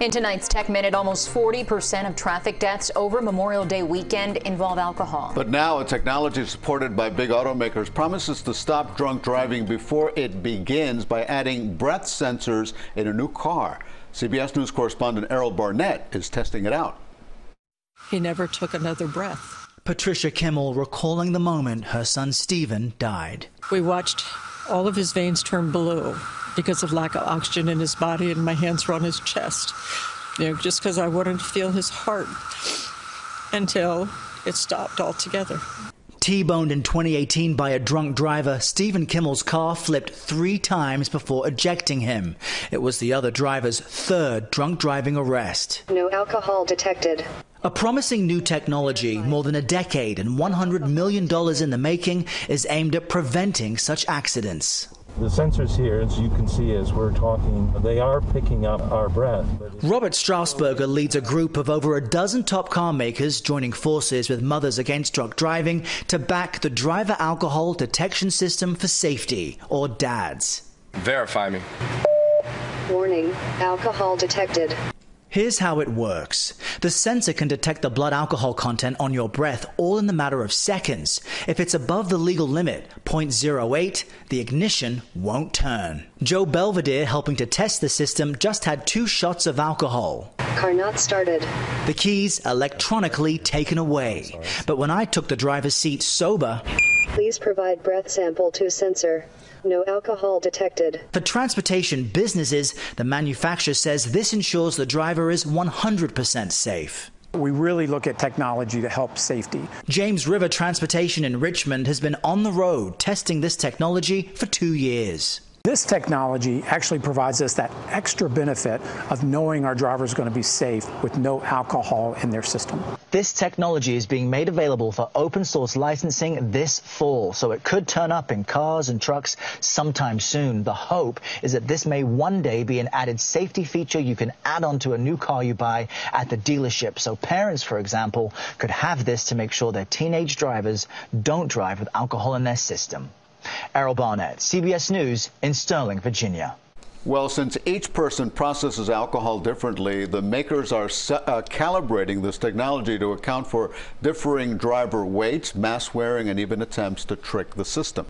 In tonight's Tech Minute, almost 40% of traffic deaths over Memorial Day weekend involve alcohol. But now a technology supported by big automakers promises to stop drunk driving before it begins by adding breath sensors in a new car. CBS News correspondent Errol Barnett is testing it out. He never took another breath. Patricia Kimmel recalling the moment her son Stephen died. We watched all of his veins turn blue because of lack of oxygen in his body, and my hands were on his chest, you know, just because I wanted to feel his heart until it stopped altogether. T boned in 2018 by a drunk driver, Stephen Kimmel's car flipped three times before ejecting him. It was the other driver's third drunk driving arrest. No alcohol detected. A promising new technology, more than a decade and $100 million in the making, is aimed at preventing such accidents the sensors here, as you can see as we're talking, they are picking up our breath. Robert Strasberger leads a group of over a dozen top car makers joining forces with Mothers Against Drunk Driving to back the Driver Alcohol Detection System for Safety, or DADS. Verify me. Warning, alcohol detected. Here's how it works the sensor can detect the blood alcohol content on your breath all in the matter of seconds. If it's above the legal limit, 0.08, the ignition won't turn. Joe Belvedere, helping to test the system, just had two shots of alcohol. Car not started. The keys electronically taken away. But when I took the driver's seat sober, Please provide breath sample to sensor. No alcohol detected. For transportation businesses, the manufacturer says this ensures the driver is 100% safe. We really look at technology to help safety. James River Transportation in Richmond has been on the road testing this technology for two years. This technology actually provides us that extra benefit of knowing our driver is going to be safe with no alcohol in their system. This technology is being made available for open source licensing this fall, so it could turn up in cars and trucks sometime soon. The hope is that this may one day be an added safety feature you can add onto a new car you buy at the dealership. So parents, for example, could have this to make sure their teenage drivers don't drive with alcohol in their system. Errol Barnett, CBS News in Sterling, Virginia. Well, since each person processes alcohol differently, the makers are uh, calibrating this technology to account for differing driver weights, mask wearing, and even attempts to trick the system.